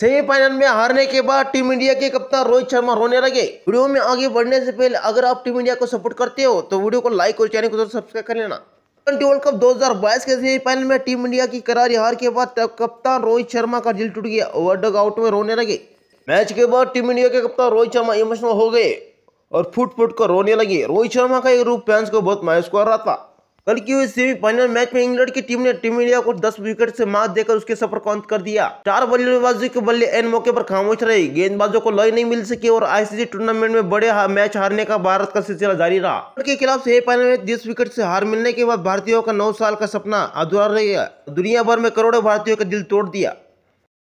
semifinal में हारने के बाद टीम इंडिया के कप्तान रोहित शर्मा रोने लगे वीडियो में आगे बढ़ने से पहले अगर आप टीम इंडिया को सपोर्ट करते हो तो वीडियो को लाइक और चैनल को जरूर तो सब्सक्राइब कर लेना ट्वेंटी वर्ल्ड कप 2022 के सेमीफाइनल में टीम इंडिया की करारी हार के बाद कप्तान रोहित शर्मा का दिल टूट गया और डग आउट में रोने लगे मैच के बाद टीम इंडिया के कप्तान रोहित शर्मा इमोशनल हो गए और फुट फुट कर रोने लगे रोहित शर्मा का एक रूप फैंस को बहुत मायूस कर रहा था कल की हुई सेमीफाइनल मैच में इंग्लैंड की टीम ने टीम इंडिया को 10 विकेट से मात देकर उसके सफर को अंत कर दिया चार बल्लेबाजों के बल्ले एन मौके पर खामोश रही गेंदबाजों को लय नहीं मिल सकी और आईसीसी टूर्नामेंट में बड़े हा, मैच हारने का भारत का सिलसिला जारी रहा के खिलाफ सेमीफाइनल में दस विकेट ऐसी हार मिलने के बाद भारतीयों का नौ साल का सपना अधूरा रह गया दुनिया भर में करोड़ों भारतीयों का दिल तोड़ दिया